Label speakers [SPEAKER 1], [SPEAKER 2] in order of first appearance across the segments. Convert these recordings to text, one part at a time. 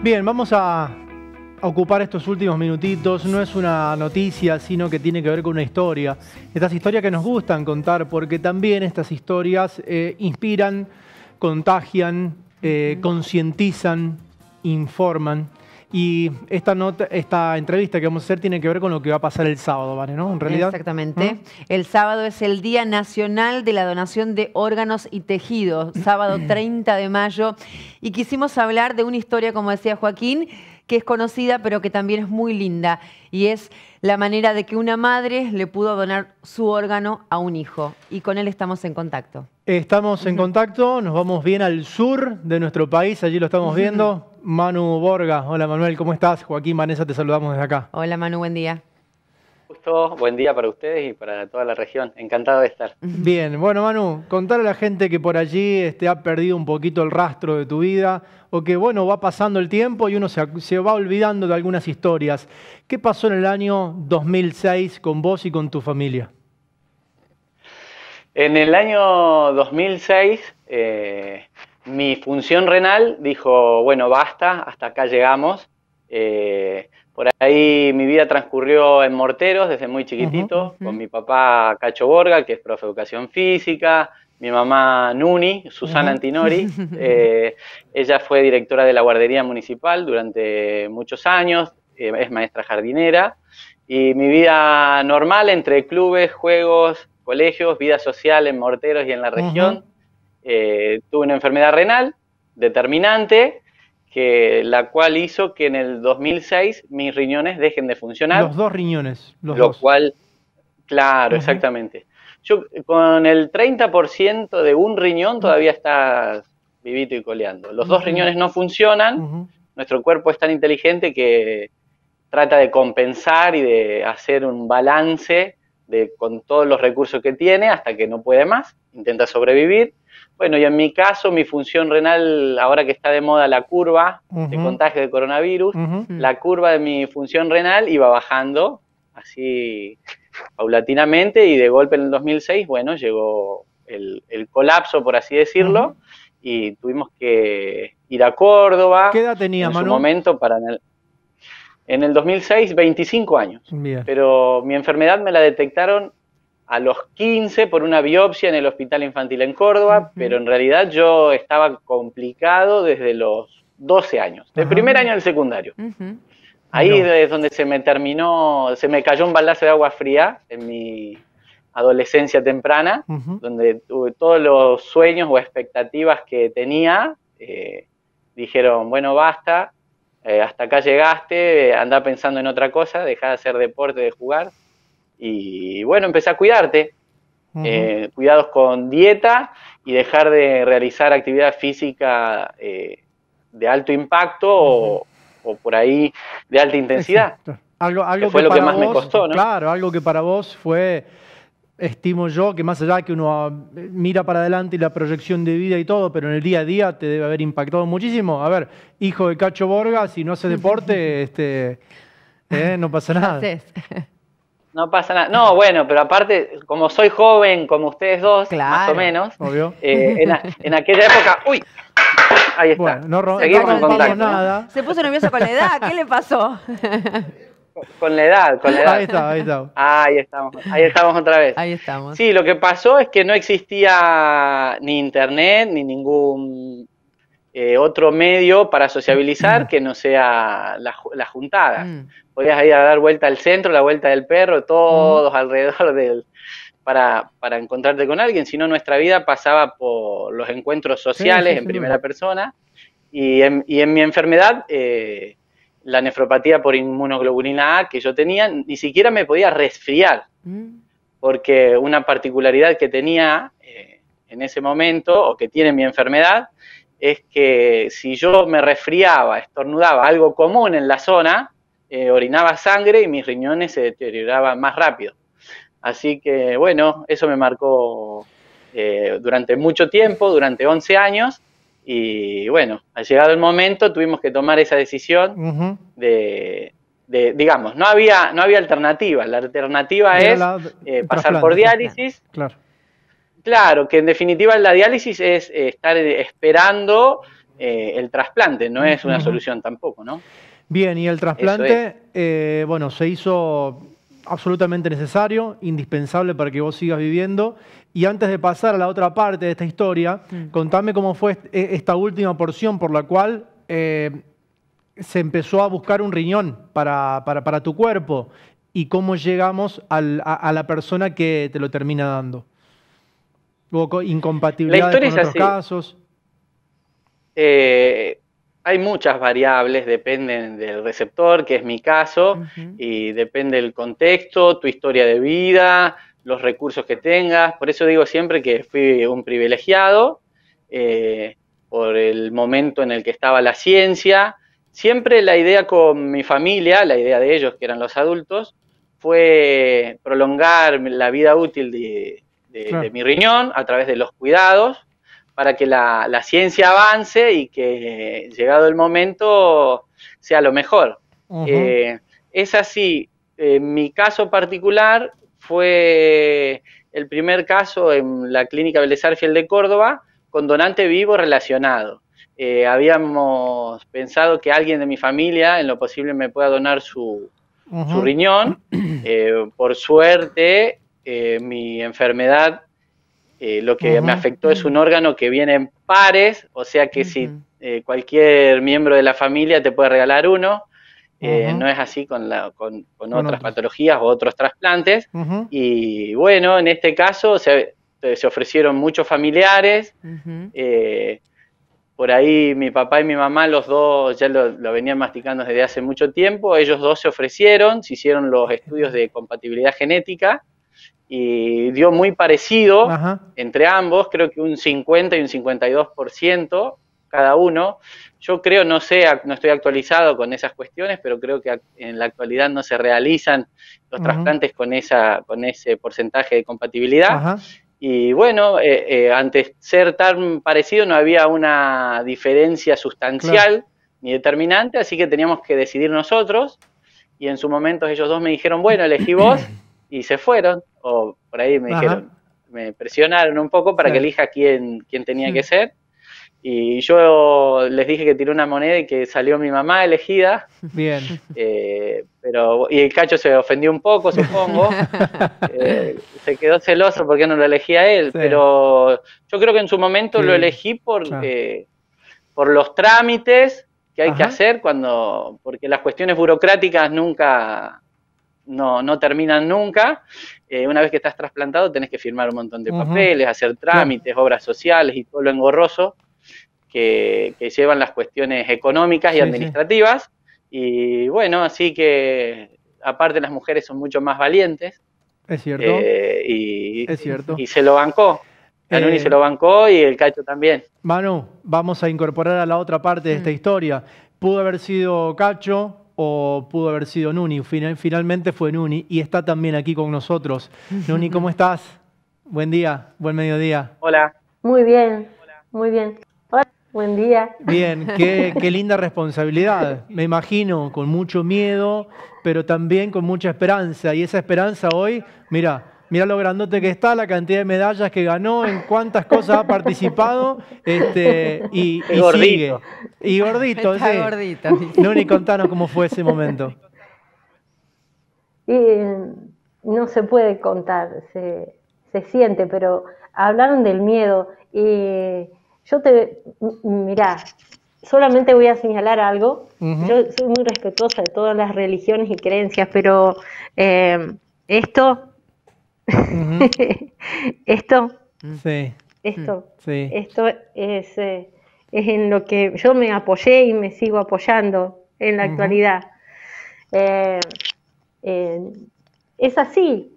[SPEAKER 1] Bien, vamos a ocupar estos últimos minutitos. No es una noticia, sino que tiene que ver con una historia. Estas historias que nos gustan contar, porque también estas historias eh, inspiran, contagian, eh, concientizan, informan. Y esta, nota, esta entrevista que vamos a hacer tiene que ver con lo que va a pasar el sábado, ¿vale? ¿No? En realidad. Exactamente.
[SPEAKER 2] El sábado es el Día Nacional de la Donación de Órganos y Tejidos, sábado 30 de mayo. Y quisimos hablar de una historia, como decía Joaquín, que es conocida pero que también es muy linda y es la manera de que una madre le pudo donar su órgano a un hijo y con él estamos en contacto.
[SPEAKER 1] Estamos en contacto, nos vamos bien al sur de nuestro país, allí lo estamos viendo, Manu Borga. Hola Manuel, ¿cómo estás? Joaquín, Vanessa, te saludamos desde acá. Hola Manu, buen día.
[SPEAKER 3] Gusto, buen día para ustedes y para toda la región. Encantado de estar.
[SPEAKER 1] Bien, bueno Manu, contar a la gente que por allí este, ha perdido un poquito el rastro de tu vida o que bueno, va pasando el tiempo y uno se, va olvidando de algunas historias. ¿Qué pasó en el año 2006 con vos y con tu familia?
[SPEAKER 3] En el año 2006 mi función renal dijo, bueno, basta, hasta acá llegamos. Eh, por ahí mi vida transcurrió en morteros desde muy chiquitito, con mi papá Cacho Borga, que es profe de educación física, mi mamá Nuni, Susana Antinori. Eh, ella fue directora de la guardería municipal durante muchos años, eh, es maestra jardinera. Y mi vida normal entre clubes, juegos, colegios, vida social en morteros y en la región eh, tuve una enfermedad renal determinante, que, la cual hizo que en el 2006 mis riñones dejen de funcionar. Los dos
[SPEAKER 1] riñones, los lo
[SPEAKER 3] cual, claro, exactamente. Yo con el 30% de un riñón todavía está vivito y coleando. Los dos riñones no funcionan, nuestro cuerpo es tan inteligente que trata de compensar y de hacer un balance de, con todos los recursos que tiene hasta que no puede más intenta sobrevivir. Bueno, y en mi caso, mi función renal, ahora que está de moda la curva de contagio de coronavirus, la curva de mi función renal iba bajando así paulatinamente y de golpe en el 2006, bueno, llegó el, colapso, por así decirlo, y tuvimos que ir a Córdoba. ¿Qué edad tenía, en momento para... En el, 2006, 25 años. Pero mi enfermedad me la detectaron a los 15 por una biopsia en el Hospital Infantil en Córdoba, pero en realidad yo estaba complicado desde los 12 años, del primer año al secundario. Ahí es donde se me terminó, se me cayó un balazo de agua fría en mi adolescencia temprana, donde todos los sueños o expectativas que tenía eh, dijeron, bueno, basta, eh, hasta acá llegaste, anda pensando en otra cosa, deja de hacer deporte, de jugar, y bueno, empecé a cuidarte. Eh, cuidados con dieta y dejar de realizar actividad física eh, de alto impacto o, por ahí de alta intensidad.
[SPEAKER 1] Algo, algo que fue lo que más me costó, ¿no? Claro, algo que para vos fue estimo yo que más allá que uno ah, mira para adelante y la proyección de vida y todo, pero en el día a día te debe haber impactado muchísimo. A ver, hijo de Cacho Borga, si no hace deporte, este, eh, no pasa nada.
[SPEAKER 2] No
[SPEAKER 3] pasa nada. No, bueno, pero aparte, como soy joven, como ustedes dos, más o menos, eh, en, aquella época, uy, ahí está. Bueno, no, no en contacto. Nada.
[SPEAKER 2] Se puso nervioso con la edad, ¿qué le pasó?
[SPEAKER 3] Con la edad, con la edad. Ahí está, ahí está. Ahí estamos, ahí estamos otra vez. Ahí estamos. Sí, lo que pasó es que no existía ni internet, ni ningún eh, otro medio para sociabilizar mm. que no sea la, juntada. Mm. Podías ir a dar vuelta al centro, la vuelta del perro, todos mm. alrededor del... Para, para, encontrarte con alguien, sino nuestra vida pasaba por los encuentros sociales en primera persona y en, y en mi enfermedad, eh, la nefropatía por inmunoglobulina A que yo tenía, ni siquiera me podía resfriar, porque una particularidad que tenía eh, en ese momento o que tiene mi enfermedad es que si yo me resfriaba, estornudaba, algo común en la zona, eh, orinaba sangre y mis riñones se deterioraban más rápido. Así que bueno, eso me marcó eh, durante mucho tiempo, durante 11 años, y bueno, ha llegado el momento tuvimos que tomar esa decisión de, digamos, no había, no había alternativa, la alternativa es eh, pasar por diálisis. Claro. Claro, que en definitiva la diálisis es eh, estar eh, esperando eh, el trasplante, no es una solución tampoco, ¿no?
[SPEAKER 1] Bien, y el trasplante, bueno, se hizo absolutamente necesario, indispensable para que vos sigas viviendo. Y antes de pasar a la otra parte de esta historia, mm. contame cómo fue e-, esta última porción por la cual se empezó a buscar un riñón para, tu cuerpo y cómo llegamos a la persona que te lo termina dando. Hubo incompatibilidades con otros casos.
[SPEAKER 3] Eh, hay muchas variables, dependen del receptor, que es mi caso, y depende del contexto, tu historia de vida, los recursos que tengas. Por eso digo siempre que fui un privilegiado eh, por el momento en el que estaba la ciencia. Siempre la idea con mi familia, la idea de ellos que eran los adultos, fue prolongar la vida útil de, de, mi riñón, a través de los cuidados, para que la, ciencia avance y que eh, llegado el momento sea lo mejor. Eh, es así, en mi caso particular fue el primer caso en la clínica Belezar Fiel de Córdoba con donante vivo relacionado. Eh, habíamos pensado que alguien de mi familia en lo posible me pueda donar su, riñón. por suerte, eh, mi enfermedad, eh, lo que me afectó es un órgano que viene en pares, o sea que si eh, cualquier miembro de la familia te puede regalar uno, no es así con, otras patologías o otros trasplantes. Y bueno, en este caso se, ofrecieron muchos familiares por ahí mi papá y mi mamá, los dos ya lo, venían masticando desde hace mucho tiempo, ellos dos se ofrecieron, se hicieron los estudios de compatibilidad genética y dio muy parecido entre ambos, creo que un 50 y un 52% cada uno. Yo creo, no sé, no estoy actualizado con esas cuestiones, pero creo que en la actualidad no se realizan los trasplantes con, esa, con ese porcentaje de compatibilidad. Y bueno, eh, eh, antes ser tan parecido no había una diferencia sustancial ni determinante, así que teníamos que decidir nosotros. Y en su momento ellos dos me dijeron, bueno, elegí vos. y se fueron, o por ahí me dijeron, me presionaron un poco para que elija quién, quién tenía que ser. Y yo les dije que tiré una moneda y que salió mi mamá elegida.
[SPEAKER 1] Bien.
[SPEAKER 3] Eh, pero, y el cacho se ofendió un poco, supongo. Eh, se quedó celoso porque no lo elegía él. Pero yo creo que en su momento lo elegí por, eh, por los trámites que hay que hacer cuando. Porque las cuestiones burocráticas nunca, no, no terminan nunca. Eh, una vez que estás trasplantado tenés que firmar un montón de papeles, hacer trámites, obras sociales y todo lo engorroso que, llevan las cuestiones económicas y administrativas. Y bueno, así que aparte las mujeres son mucho más valientes.
[SPEAKER 1] Es cierto. Eh,
[SPEAKER 3] y, es cierto. Y, se lo bancó. Canuni eh, se lo bancó y el Cacho también.
[SPEAKER 1] Manu, vamos a incorporar a la otra parte de mm. esta historia. Pudo haber sido Cacho, o pudo haber sido Nuni. finalmente fue Nuni y está también aquí con nosotros. Nuni, ¿cómo estás? Buen día, buen mediodía.
[SPEAKER 4] Hola. Muy bien, muy bien. Hola, buen día. Bien, qué, qué
[SPEAKER 1] linda responsabilidad. Me imagino, con mucho miedo, pero también con mucha esperanza. Y esa esperanza hoy, mira, mirá lo grandote que está, la cantidad de medallas que ganó, en cuántas cosas ha participado, este, y, y sigue. Y gordito, está ni gordito. ni contanos cómo fue ese momento.
[SPEAKER 4] no se puede contar, se, siente, pero hablaron del miedo. Y yo te, mirá, solamente voy a señalar algo. Yo soy muy respetuosa de todas las religiones y creencias, pero eh, esto esto, esto, esto eh, es, en lo que yo me apoyé y me sigo apoyando en la actualidad. Eh, es así,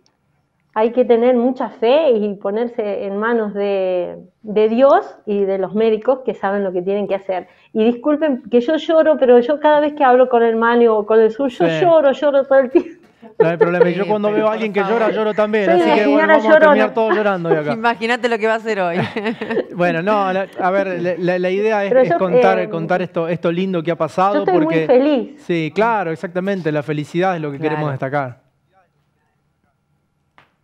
[SPEAKER 4] hay que tener mucha fe y ponerse en manos de, Dios y de los médicos que saben lo que tienen que hacer. Y disculpen que yo lloro, pero yo cada vez que hablo con el Mario o con el sur, yo lloro, lloro todo el tiempo.
[SPEAKER 2] No hay problema. yo cuando veo a alguien que llora, lloro también. así que bueno, vamos a terminar todos llorando acá. Imagínate lo que va a hacer hoy.
[SPEAKER 1] bueno, no, a ver, la, idea es, contar, eh, contar esto, esto lindo que ha pasado. Yo estoy porque, muy feliz. Sí, claro, exactamente. La felicidad es lo que queremos destacar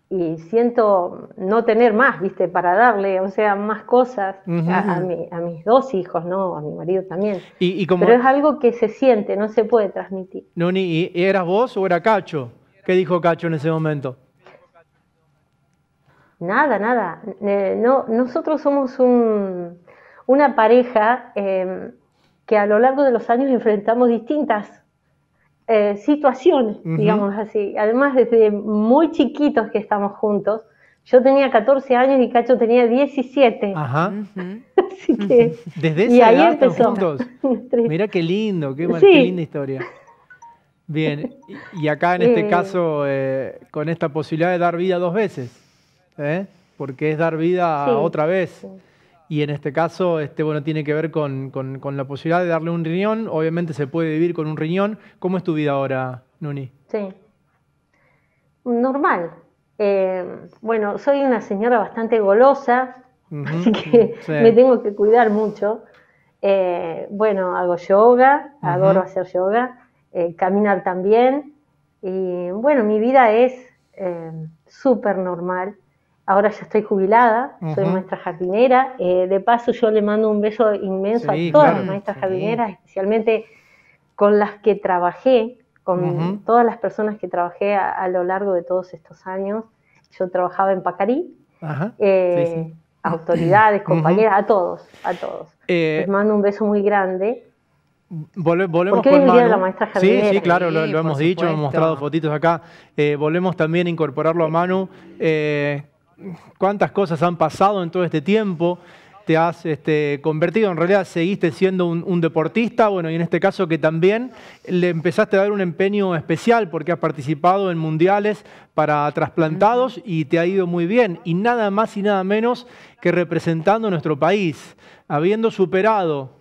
[SPEAKER 4] y siento no tener más, ¿viste? Para darle, o sea, más cosas a, mis dos hijos, ¿no? A mi marido también. Pero es algo que se siente, no se puede transmitir.
[SPEAKER 1] Noni, ¿y eras vos o era Cacho? ¿Qué dijo Cacho en ese momento?
[SPEAKER 4] Nada, nada. Eh, no, nosotros somos una pareja eh, que a lo largo de los años enfrentamos distintas eh, situaciones, digamos así. Además, desde muy chiquitos que estamos juntos. Yo tenía 14 años y Cacho tenía 17. Ajá. Así que. Desde esa edad Juntos.
[SPEAKER 1] mira qué lindo, qué, linda historia. Bien, y acá en este eh. caso, eh, con esta posibilidad de dar vida dos veces, ¿eh? porque es dar vida otra vez. Sí y en este caso este, bueno, tiene que ver con, la posibilidad de darle un riñón. Obviamente se puede vivir con un riñón. ¿Cómo es tu vida ahora, Nuni?
[SPEAKER 4] Sí. Normal. Eh, bueno, soy una señora bastante golosa, así que me tengo que cuidar mucho. Eh, bueno, hago yoga, adoro hacer yoga, eh, caminar también. Y bueno, mi vida es súper normal. Ahora ya estoy jubilada, soy maestra jardinera. Eh, de paso, yo le mando un beso inmenso a todas las maestras jardineras, especialmente con las que trabajé, con todas las personas que trabajé a, lo largo de todos estos años. Yo trabajaba en Pacarí, eh, autoridades, compañeras, a todos, a todos. Eh, Les mando un beso muy grande.
[SPEAKER 1] volvemos la Sí, sí, claro, lo, hemos dicho, hemos mostrado fotitos acá. volvemos también a incorporarlo a Manu cuántas cosas han pasado en todo este tiempo, te has este, convertido, en realidad seguiste siendo un, deportista, bueno, y en este caso que también le empezaste a dar un empeño especial porque has participado en mundiales para trasplantados y te ha ido muy bien, y nada más y nada menos que representando a nuestro país, habiendo superado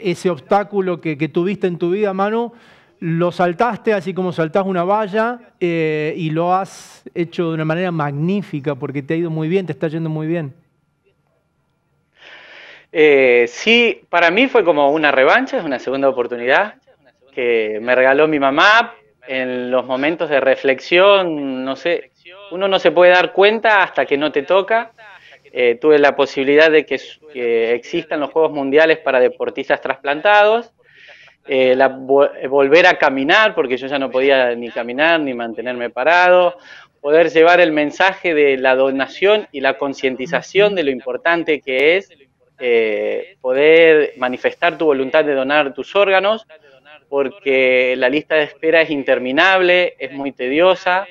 [SPEAKER 1] ese obstáculo que, que tuviste en tu vida, Manu, lo saltaste así como saltás una valla eh, y lo has hecho de una manera magnífica porque te ha ido muy bien, te está yendo muy bien.
[SPEAKER 3] Eh, sí, para mí fue como una revancha, es una segunda oportunidad que me regaló mi mamá en los momentos de reflexión, no sé, uno no se puede dar cuenta hasta que no te toca. Eh, tuve la posibilidad de que existan los Juegos Mundiales para deportistas trasplantados eh, eh, volver a caminar, porque yo ya no podía ni caminar ni mantenerme parado, poder llevar el mensaje de la donación y la concientización de lo importante que es eh, poder manifestar tu voluntad de donar tus órganos, porque la lista de espera es interminable, es muy tediosa,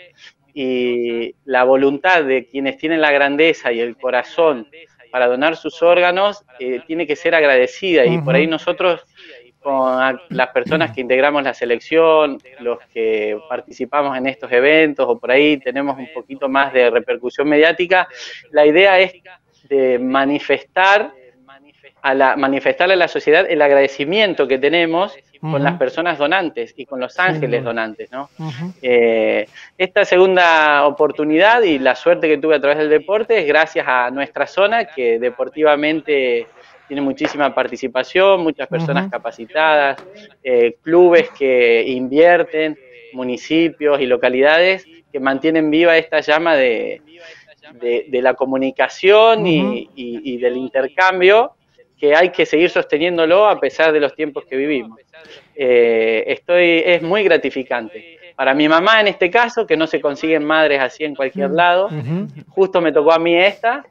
[SPEAKER 3] y la voluntad de quienes tienen la grandeza y el corazón para donar sus órganos tiene que ser agradecida, y por ahí nosotros con las personas que integramos la selección, los que participamos en estos eventos o por ahí tenemos un poquito más de repercusión mediática, la idea es de manifestar a la, manifestarle a la sociedad el agradecimiento que tenemos con las personas donantes y con los ángeles donantes. Eh, esta segunda oportunidad y la suerte que tuve a través del deporte es gracias a nuestra zona que deportivamente tiene muchísima participación, muchas personas capacitadas, eh, clubes que invierten, municipios y localidades que mantienen viva esta llama de, la comunicación y del intercambio que hay que seguir sosteniéndolo a pesar de los tiempos que vivimos. Eh, estoy, es muy gratificante. Para mi mamá en este caso, que no se consiguen madres así en cualquier lado, justo me tocó a mí esta,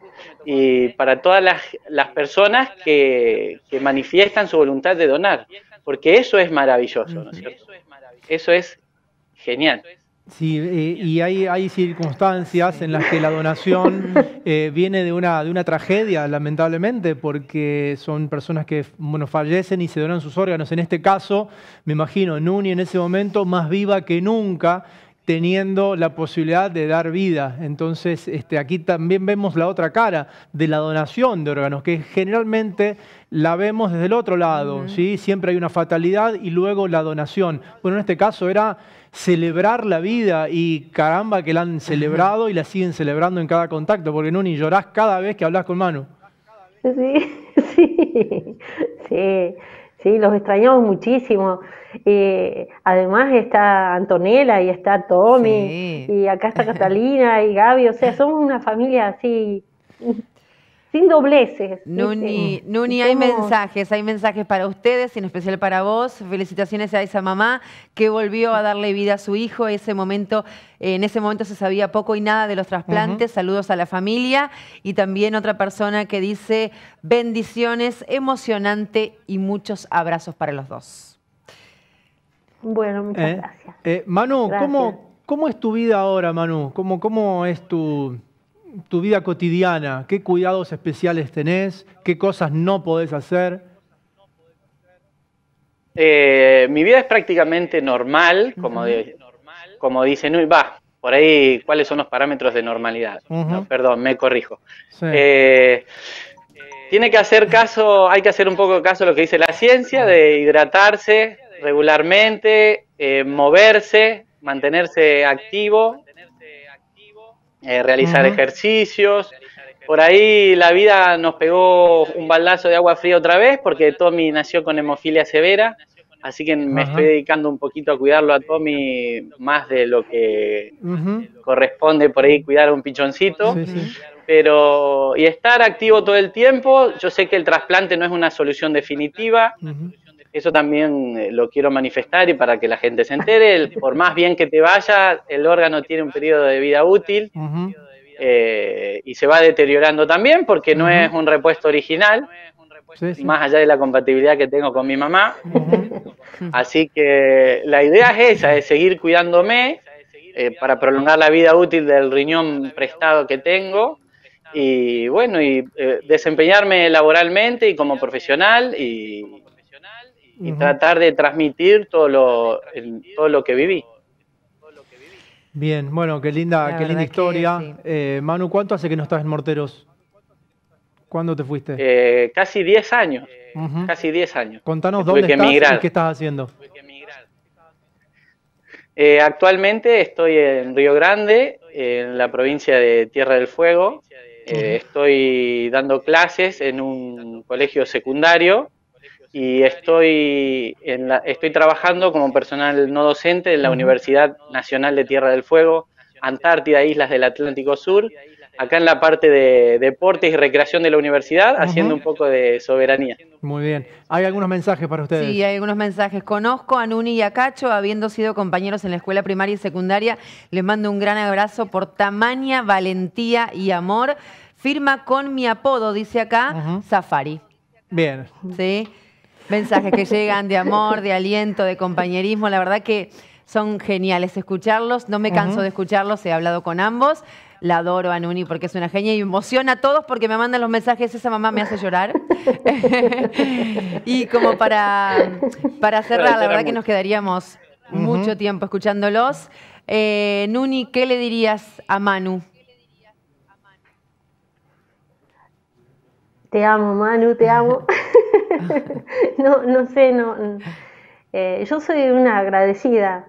[SPEAKER 3] y para todas las, personas que, que, manifiestan su voluntad de donar, porque eso es maravilloso, ¿no es cierto? Eso es genial.
[SPEAKER 1] Sí, eh, y hay, circunstancias en las que la donación eh, viene de una, de una tragedia, lamentablemente, porque son personas que bueno, fallecen y se donan sus órganos. En este caso, me imagino, Nuni en ese momento, más viva que nunca, teniendo la posibilidad de dar vida. Entonces, este, aquí también vemos la otra cara de la donación de órganos, que generalmente la vemos desde el otro lado, ¿sí? siempre hay una fatalidad y luego la donación. Bueno, en este caso era celebrar la vida y caramba que la han celebrado y la siguen celebrando en cada contacto, porque no ni llorás cada vez que hablas con Manu.
[SPEAKER 4] Sí, sí, sí. ¿sí? Los extrañamos muchísimo. Eh, además está Antonella y está Tommy y acá está Catalina y Gaby, o sea, somos una familia así sin dobleces. Nuni,
[SPEAKER 2] mm. hay mensajes, hay mensajes para ustedes, en especial para vos. Felicitaciones a esa mamá que volvió a darle vida a su hijo. Ese momento, eh, en ese momento se sabía poco y nada de los trasplantes. Saludos a la familia. Y también otra persona que dice bendiciones, emocionante y muchos abrazos para los dos.
[SPEAKER 4] Bueno, muchas eh,
[SPEAKER 1] gracias. Eh, Manu, ¿cómo, es tu vida ahora, Manu? cómo es tu tu vida cotidiana, qué cuidados especiales tenés, qué cosas no podés hacer.
[SPEAKER 3] Eh, mi vida es prácticamente normal, como, dicen, dicen, va, por ahí, ¿cuáles son los parámetros de normalidad? perdón, me corrijo. Eh, tiene que hacer caso, hay que hacer un poco caso a lo que dice la ciencia, de hidratarse regularmente, eh, moverse, mantenerse activo eh, realizar ejercicios. Por ahí la vida nos pegó un baldazo de agua fría otra vez porque Tommy nació con hemofilia severa, así que me estoy dedicando un poquito a cuidarlo a Tommy más de lo que corresponde por ahí cuidar a un pichoncito. Pero y estar activo todo el tiempo, yo sé que el trasplante no es una solución definitiva. Eso también eh, lo quiero manifestar y para que la gente se entere, por más bien que te vaya, el órgano tiene un periodo de vida útil eh, y se va deteriorando también porque no es un repuesto original, más allá de la compatibilidad que tengo con mi mamá. Así que la idea es esa, es seguir cuidándome eh, para prolongar la vida útil del riñón prestado que tengo y bueno, y desempeñarme laboralmente y como profesional y,
[SPEAKER 1] y tratar
[SPEAKER 3] de transmitir todo lo, todo lo que viví.
[SPEAKER 1] Bien, bueno, qué linda, qué linda historia. Eh, Manu, ¿cuánto hace que no estás en Morteros? ¿Cuándo te fuiste?
[SPEAKER 3] Eh, casi 10 años. Casi 10 años. Contanos dónde estás y qué
[SPEAKER 1] estás haciendo.
[SPEAKER 3] Eh, actualmente estoy en Río Grande, en la provincia de Tierra del Fuego. estoy dando clases en un colegio secundario y estoy, en estoy trabajando como personal no docente en la Universidad Nacional de Tierra del Fuego, Antártida, Islas del Atlántico Sur, acá en la parte de deportes y recreación de la universidad, haciendo un poco de soberanía.
[SPEAKER 1] Muy bien.
[SPEAKER 2] Hay algunos mensajes para ustedes. Sí, hay algunos mensajes. Conozco a Nuni y a Cacho, habiendo sido compañeros en la escuela primaria y secundaria. Les mando un gran abrazo por tamaña, valentía y amor. Firma con mi apodo, dice acá, Safari. Bien. Sí. Mensajes que llegan de amor, de aliento, de compañerismo. La verdad que son geniales escucharlos. No me canso de escucharlos, he hablado con ambos. La adoro a Nuni porque es una genia y emociona a todos porque me mandan los mensajes, esa mamá me hace llorar. y como para, para cerrar, la verdad que nos quedaríamos mucho tiempo escuchándolos. Eh, Nuni, ¿qué le dirías a Manu? Te amo, Manu,
[SPEAKER 4] te amo. no, no sé, no. Eh, yo soy una agradecida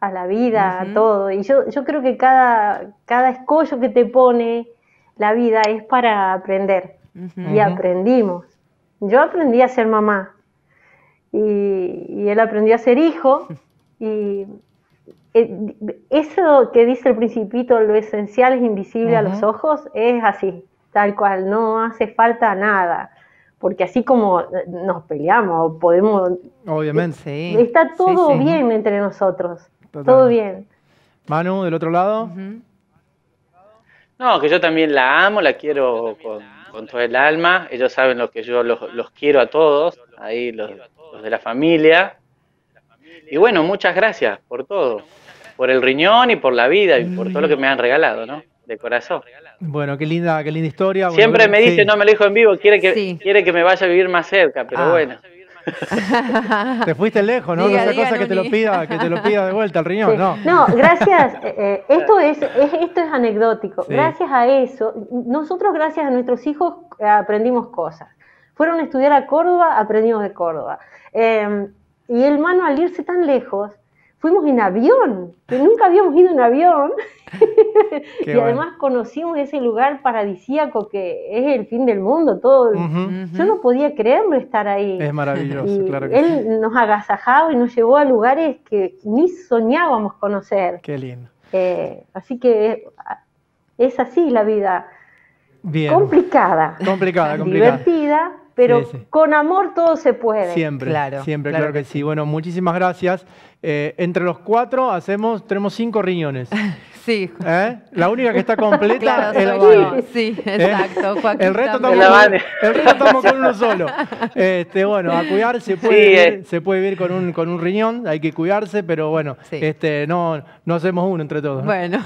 [SPEAKER 4] a la vida, a todo. Y yo, creo que cada, cada escollo que te pone la vida es para aprender. Y aprendimos. Yo aprendí a ser mamá. Y, él aprendió a ser hijo. Y eh, eso que dice el principito, lo esencial es invisible a los ojos, es así, tal cual, no hace falta nada porque así como eh, nos peleamos, podemos... Obviamente. Eh, sí. Está todo bien entre nosotros, todo bien. Manu, del otro lado.
[SPEAKER 3] No, que yo también la amo, la quiero con, todo el alma. Ellos saben lo que yo los, quiero a todos, ahí los de la familia. Y bueno, muchas gracias por todo, por el riñón y por la vida y por todo lo que me han regalado, ¿no? de corazón.
[SPEAKER 1] Bueno, qué linda, qué linda historia. Siempre me dice, no
[SPEAKER 3] me alejo en vivo, quiere que, quiere que me vaya a vivir más cerca, pero ah. bueno.
[SPEAKER 4] te
[SPEAKER 1] fuiste lejos, ¿no? no cosa que te lo pida, que de vuelta al riñón, ¿no?
[SPEAKER 4] No, gracias. Eh, eh, esto es, esto es anecdótico. Gracias a eso, nosotros gracias a nuestros hijos aprendimos cosas. Fueron a estudiar a Córdoba, aprendimos de Córdoba. Em, y el mano al irse tan lejos, fuimos en avión, que nunca habíamos ido en avión. y además conocimos ese lugar paradisíaco que es el fin del mundo, todo. Yo no podía creerlo estar ahí. Es maravilloso, claro que Él nos agasajaba y nos llevó a lugares que ni soñábamos conocer. Qué lindo. Eh, así que es así la vida. Bien. Complicada.
[SPEAKER 1] Complicada, complicada.
[SPEAKER 4] Divertida pero con amor todo se puede. Siempre, claro, siempre, claro, que,
[SPEAKER 1] sí. Bueno, muchísimas gracias. Eh, entre los cuatro hacemos, tenemos cinco riñones. Sí. ¿Eh? La única que está completa es la
[SPEAKER 2] Sí, ¿Eh? exacto. el resto estamos, con, uno solo.
[SPEAKER 1] Este, bueno, a cuidarse se puede vivir con un, con un riñón, hay que cuidarse, pero bueno, este, no, no hacemos uno entre todos. Bueno.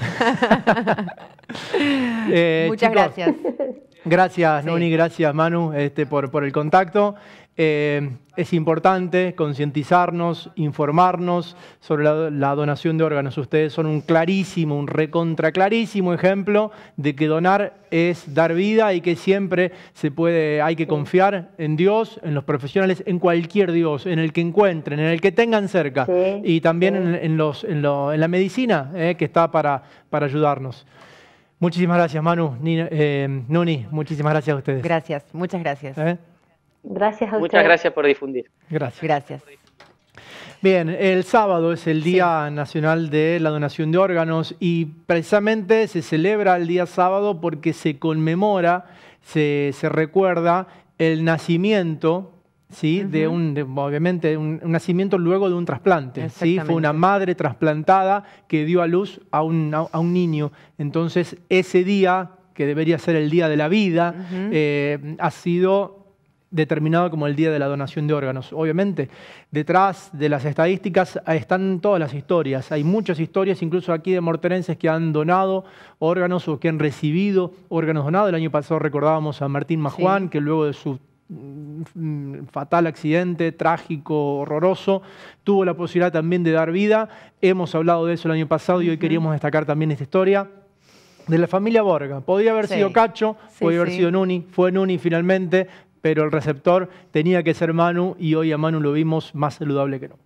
[SPEAKER 1] Muchas gracias. Gracias, Noni, gracias, Manu, este, por, el contacto. Eh, es importante concientizarnos, informarnos sobre la, donación de órganos. Ustedes son un clarísimo, un recontra clarísimo ejemplo de que donar es dar vida y que siempre se puede, hay que confiar en Dios, en los profesionales, en cualquier Dios, en el que encuentren, en el que tengan cerca y también en, los, la medicina eh, que está para ayudarnos. Muchísimas gracias, Manu, Nuni, eh, muchísimas gracias a ustedes. Gracias,
[SPEAKER 2] muchas gracias. ¿Eh? Gracias a ustedes. Muchas gracias por difundir. Gracias. Gracias.
[SPEAKER 1] Bien, el sábado es el Día Nacional de la Donación de Órganos y precisamente se celebra el día sábado porque se conmemora, se, se recuerda el nacimiento ¿sí? de un, obviamente, un, nacimiento luego de un trasplante. ¿sí? Fue una madre trasplantada que dio a luz a un, a, un niño. Entonces, ese día, que debería ser el día de la vida, eh, ha sido determinado como el día de la donación de órganos. Obviamente, detrás de las estadísticas están todas las historias. Hay muchas historias, incluso aquí de morterenses que han donado órganos o que han recibido órganos donados. El año pasado recordábamos a Martín Majuán, que luego de su fatal accidente, trágico, horroroso, tuvo la posibilidad también de dar vida. Hemos hablado de eso el año pasado y hoy queríamos destacar también esta historia. De la familia Borga. Podía haber sido Cacho, podía haber sido Nuni, fue Nuni finalmente, pero el receptor tenía que ser Manu y hoy a Manu lo vimos más saludable que nunca.